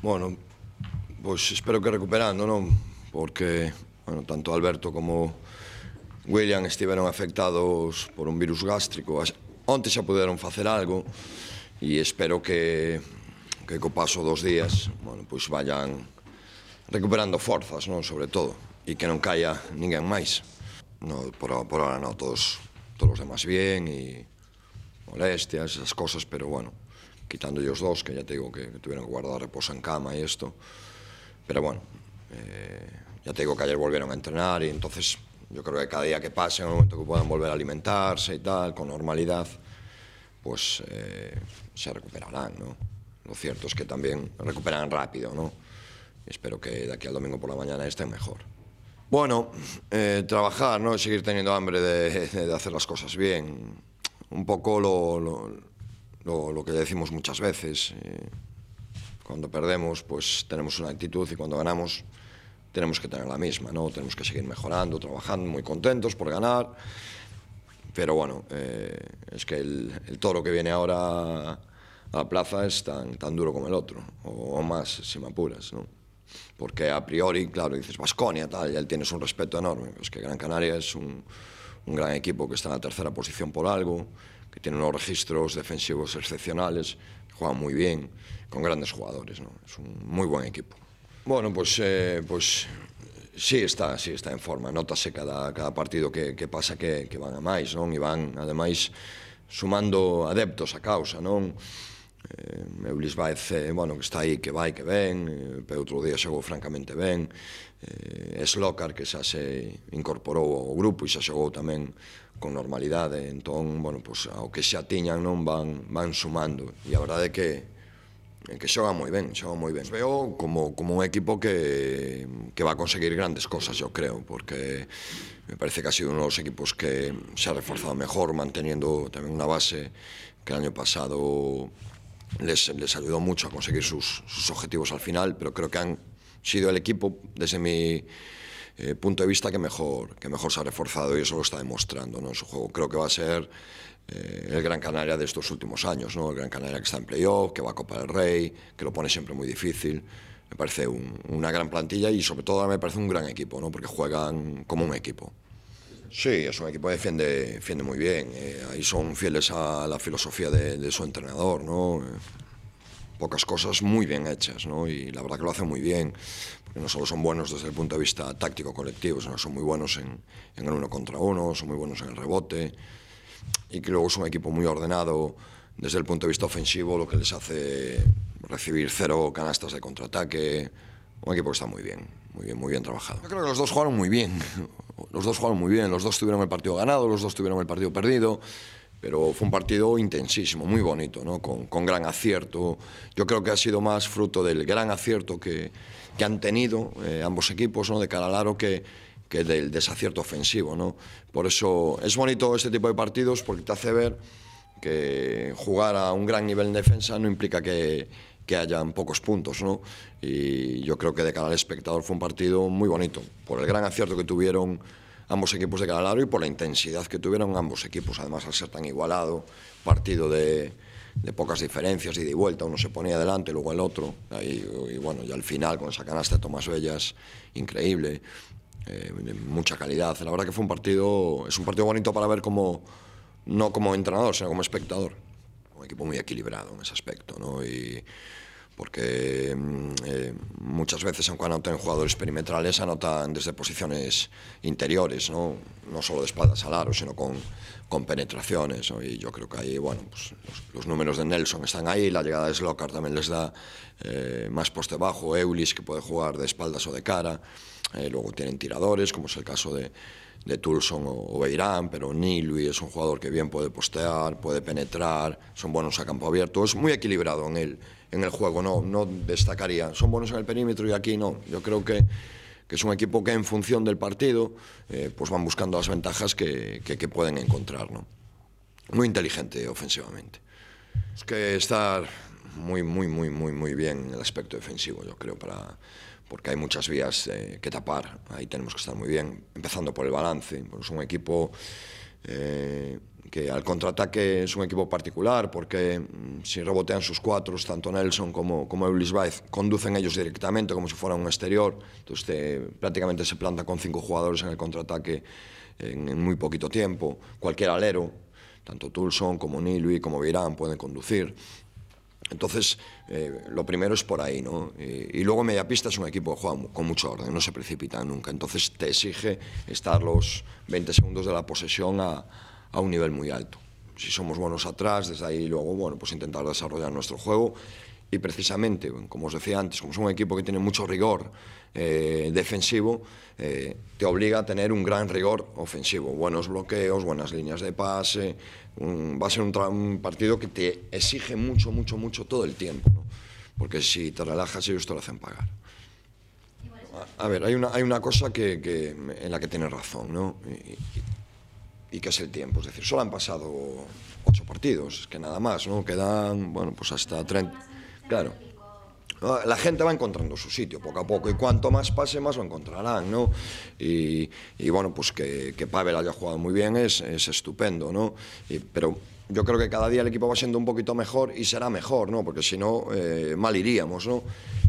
Bueno, pues espero que recuperando, non? Porque, bueno, tanto Alberto como William estiveron afectados por un virus gástrico. Ontes xa puderon facer algo e espero que, que co paso dos días, bueno, pois vayan recuperando forzas, non? Sobre todo, e que non caia ninguén máis. No, por, por ahora no, todos, todos os demás bien e molestias, esas cosas, pero bueno, quitando ellos dos, que ya te digo que tuvieron que guardar reposo en cama y esto. Pero bueno, eh, ya te digo que ayer volvieron a entrenar y entonces yo creo que cada día que pase, en el momento que puedan volver a alimentarse y tal, con normalidad, pues eh, se recuperarán, ¿no? Lo cierto es que también recuperarán rápido, ¿no? Espero que de aquí al domingo por la mañana estén mejor. Bueno, eh, trabajar, ¿no? Seguir teniendo hambre de, hacer las cosas bien. Un poco lo lo, lo que decimos muchas veces. Eh, cuando perdemos, pues tenemos una actitud y cuando ganamos tenemos que tener la misma, ¿no? Tenemos que seguir mejorando, trabajando, muy contentos por ganar. Pero bueno, eh, es que el, toro que viene ahora a la plaza es tan, tan duro como el otro, o, más, si me apuras, ¿no? Porque a priori, claro, dices Vasconia, tal, ya tienes un respeto enorme. Es pues que Gran Canaria es un, un gran equipo que está en la tercera posición por algo, que tiene unos registros defensivos excepcionales, juega muy bien, con grandes jugadores, ¿no? Es un muy buen equipo. Bueno, pues, eh, pues sí está, sí está en forma, notase cada, cada partido que, que pasa que, que van a máis, non? E van, además sumando adeptos a causa, non? eh, Eulis Baez, eh, bueno, que está aí, que vai, que ven, eh, outro día xogou francamente ben, eh, Slocar, que xa se incorporou ao grupo e xa xogou tamén con normalidade, entón, bueno, pues, ao que xa tiñan non van, van sumando, e a verdade é que que xoga moi ben, xoga moi ben. Veo como, como un equipo que, que va a conseguir grandes cosas, eu creo, porque me parece que ha sido un dos equipos que se ha reforzado mejor, manteniendo tamén unha base que o año pasado les, ayudó mucho a conseguir sus, objetivos al final, pero creo que han sido el equipo, desde mi eh, punto de vista, que mejor, que mejor se ha reforzado y eso lo está demostrando en su juego. Creo que va a ser eh, el Gran Canaria de estos últimos años, ¿no? el Gran Canaria que está en playoff, que va a Copa del Rey, que lo pone siempre muy difícil. Me parece una gran plantilla y sobre todo me parece un gran equipo, ¿no? porque juegan como un equipo. Sí, es un equipo que defiende, muy bien. Eh, ahí son fieles a la filosofía de, su entrenador, pocas cosas muy bien hechas, Y la verdad que lo hacen muy bien, porque no solo son buenos desde el punto de vista táctico colectivo, sino son muy buenos en, en el uno contra uno, son muy buenos en el rebote, y que luego es un equipo muy ordenado desde el punto de vista ofensivo, lo que les hace recibir cero canastas de contraataque, un equipo que está muy bien, muy bien, muy bien trabajado. Yo creo que los dos jugaron muy bien. Los dos jugaron muy bien, los dos tuvieron el partido ganado, los dos tuvieron el partido perdido. Pero fue un partido intensísimo, muy bonito, ¿no? con, gran acierto. Yo creo que ha sido más fruto del gran acierto que, que han tenido eh, ambos equipos ¿no? de cara que, que del desacierto ofensivo. ¿no? Por eso es bonito este tipo de partidos porque te hace ver que jugar a un gran nivel en defensa no implica que, que hayan pocos puntos, ¿no? Y yo creo que de cara al espectador fue un partido muy bonito, por el gran acierto que tuvieron ambos equipos de cara al y por la intensidad que tuvieron ambos equipos, además al ser tan igualado, partido de, pocas diferencias, y de vuelta, uno se ponía delante, luego el otro, y, bueno, y al final con esa canasta de Tomás Bellas, increíble, eh, mucha calidad, la verdad que fue un partido, es un partido bonito para ver como, no como entrenador, sino como espectador un equipo muy equilibrado en ese aspecto, ¿no? Y porque mm, eh, muchas veces, aunque anoten jugadores perimetrales, anotan desde posiciones interiores, no, no solo de espaldas al aro, sino con, con penetraciones. Y yo creo que ahí, bueno, pues los, números de Nelson están ahí, la llegada de Slocar también les da eh, más poste bajo, Eulis que puede jugar de espaldas o de cara. Eh, luego tienen tiradores, como es el caso de, de Tulson o, Beirán, pero Nilui es un jugador que bien puede postear, puede penetrar, son buenos a campo abierto, es muy equilibrado en el, en el juego, no, no destacaría. Son buenos en el perímetro y aquí no. Yo creo que, es un equipo que en función del partido eh, pues van buscando las ventajas que, pueden encontrar. Muy inteligente ofensivamente. Es que estar muy, muy, muy, muy, muy bien en el aspecto defensivo, yo creo, para porque hai muchas vías eh, que tapar, aí tenemos que estar moi bien, empezando por el balance, somos un equipo eh, que al contraataque es un equipo particular, porque mm, si rebotean sus cuatro, tanto Nelson como, como Eulis Baez, conducen ellos directamente como si fuera un exterior, entonces te, prácticamente se planta con cinco jugadores en el contraataque en, en muy poquito tiempo, cualquier alero, tanto Tulson como Nilui como Virán pueden conducir, Entonces, eh, lo primero es por ahí, ¿no? Y, luego, luego Mediapista es un equipo que juega con mucho orden, no se precipita nunca. Entonces te exige estar los 20 segundos de la posesión a, a un nivel muy alto. Si somos buenos atrás, desde ahí luego, bueno, pues intentar desarrollar nuestro juego y precisamente, como os decía antes, como es un equipo que tiene mucho rigor eh, defensivo, eh, te obliga a tener un gran rigor ofensivo, buenos bloqueos, buenas líneas de pase, va a ser un, partido que te exige mucho, mucho, mucho todo el tiempo, porque si te relajas ellos te lo hacen pagar. A, ver, hay una, hay una cosa que, en la que tienes razón, ¿no? Y, que es el tiempo, es decir, solo han pasado ocho partidos, que nada más, ¿no? Quedan, bueno, pues hasta 30... Claro. Ah, la gente va encontrando su sitio poco a poco y cuanto más pase, más lo encontrarán, ¿no? Y, bueno, pues que, Pavel haya jugado muy bien es, estupendo, ¿no? pero yo creo que cada día el equipo va siendo un poquito mejor y será mejor, ¿no? Porque si no, eh, mal iríamos, ¿no?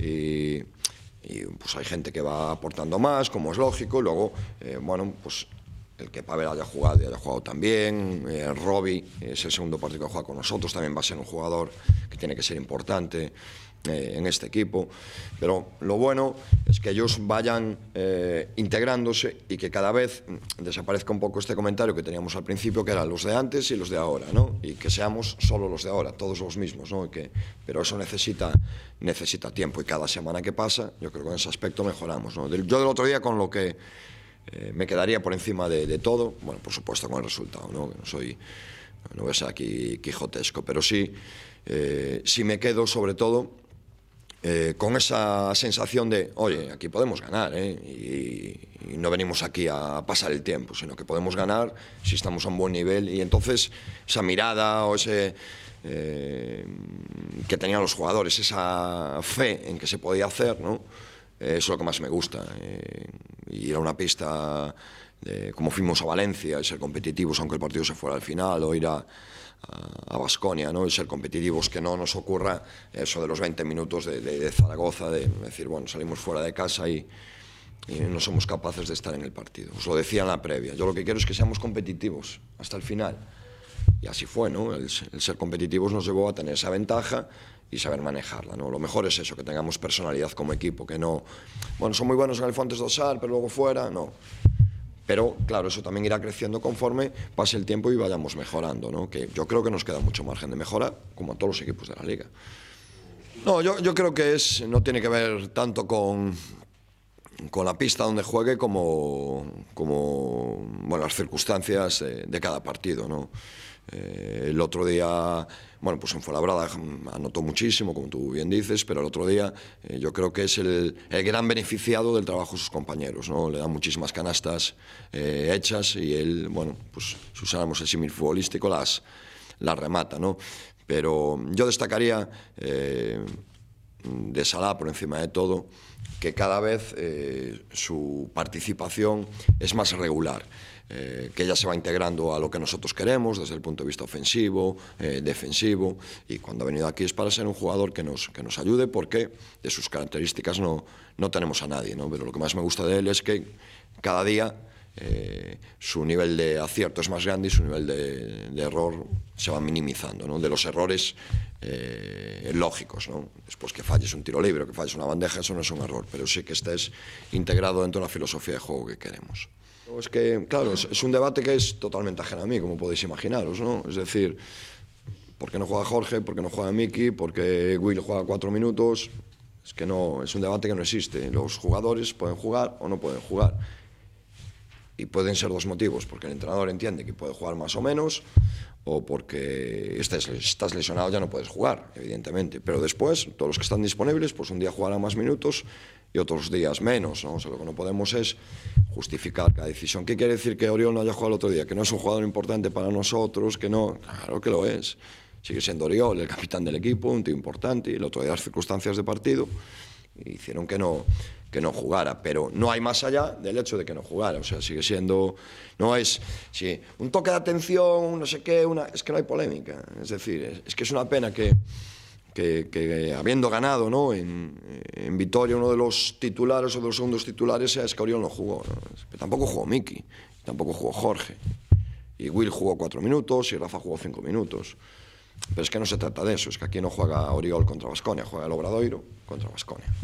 Y, pues hay gente que va aportando más, como es lógico, y luego, eh, bueno, pues el que Pavel haya jugado y haya jugado también. Eh, eh, es el segundo partido que juega con nosotros, también va a ser un jugador que tiene que ser importante eh, en este equipo. Pero lo bueno es que ellos vayan eh, integrándose y que cada vez mm, desaparezca un poco este comentario que teníamos al principio, que eran los de antes y los de ahora, ¿no? Y que seamos solo los de ahora, todos los mismos, ¿no? que, pero eso necesita, necesita tiempo y cada semana que pasa, yo creo que en ese aspecto mejoramos, Yo del otro día con lo que eh, me quedaría por encima de, todo, bueno, por supuesto con el resultado, ¿no? soy, no voy a ser aquí quijotesco, pero sí, eh, me quedo sobre todo eh, con esa sensación de, oye, aquí podemos ganar, ¿eh? y, no venimos aquí a pasar el tiempo, sino que podemos ganar si estamos a un buen nivel, y entonces esa mirada o ese... que tenían los jugadores, esa fe en que se podía hacer, ¿no? Eh, es lo que más me gusta. Eh, ir a una pista como fuimos a Valencia y ser competitivos aunque el partido se fuera al final, o ir a, a Basconia ¿no? y ser competitivos, que no nos ocurra eso de los 20 minutos de, Zaragoza, de decir, bueno, salimos fuera de casa y, no somos capaces de estar en el partido. Os lo decía en la previa. Yo lo que quiero es que seamos competitivos hasta el final. Y así fue, ¿no? el ser competitivos nos llevó a tener esa ventaja y saber manejarla. ¿no? Lo mejor es eso, que tengamos personalidad como equipo, que no, bueno, son muy buenos en el Fontes pero luego fuera, no. Pero claro, eso también irá creciendo conforme pase el tiempo y vayamos mejorando, ¿no? que yo creo que nos queda mucho margen de mejora, como a todos los equipos de la liga. No, yo, yo creo que es, no tiene que ver tanto con, con la pista donde juegue como, como las circunstancias eh, de cada partido, ¿no? Eh, el otro día, bueno, pues en Fuenlabrada mm, anotó muchísimo, como tú bien dices, pero el otro día eh, yo creo que es el, el, gran beneficiado del trabajo de sus compañeros, ¿no? Le da muchísimas canastas hechas y él, bueno, pues si usáramos el símil futbolístico, las, las remata, ¿no? Pero yo destacaría de Salah por encima de todo que cada vez su participación es más regular. Eh, que ya se va integrando a lo que nosotros queremos desde el punto de vista ofensivo, eh, defensivo, y cuando ha venido aquí es para ser un jugador que nos, ayude porque de sus características no, tenemos a nadie, ¿no? pero lo que más me gusta de él es que cada día eh, su nivel de acierto es más grande y su nivel de, error se va minimizando, ¿no? de los errores lógicos. ¿no? Después que falles un tiro libre o que falles una bandeja, eso no es un error, pero sí que estés integrado dentro de la filosofía de juego que queremos. Es que, claro, es, un debate que es totalmente ajeno a mí, como podéis imaginaros, ¿no? Es decir, ¿por qué no juega Jorge? ¿Por qué no juega Miki? ¿Por qué Will juega cuatro minutos? Es que no, es un debate que no existe. Los jugadores pueden jugar o no pueden jugar. Y pueden ser dos motivos, porque el entrenador entiende que puede jugar más o menos, o porque estás, estás lesionado ya no puedes jugar, evidentemente. Pero después, todos los que están disponibles, pues un día jugarán más minutos y otros días menos. ¿no? lo que no podemos es justificar cada decisión. ¿Qué quiere decir que Oriol no haya jugado el otro día? Que no es un jugador importante para nosotros, que no. Claro que lo es. Sigue siendo Oriol el capitán del equipo, un tío importante, y el otro día las circunstancias de partido hicieron que no, que no jugara. Pero no hay más allá del hecho de que no jugara. O sea, sigue siendo. No es. si un toque de atención, no sé qué, una, es que no hay polémica. Es decir, es que es una pena que que, habiendo ganado ¿no? en, Vitoria uno de los titulares o de los segundos titulares es que Oriol no jugó. Tampoco jugó Miki, tampoco jugó Jorge. Y Will jugó cuatro minutos y Rafa jugó cinco minutos. Pero es que no se trata de eso, es que aquí no juega Oriol contra Vasconia, juega el Obradoiro contra Vasconia.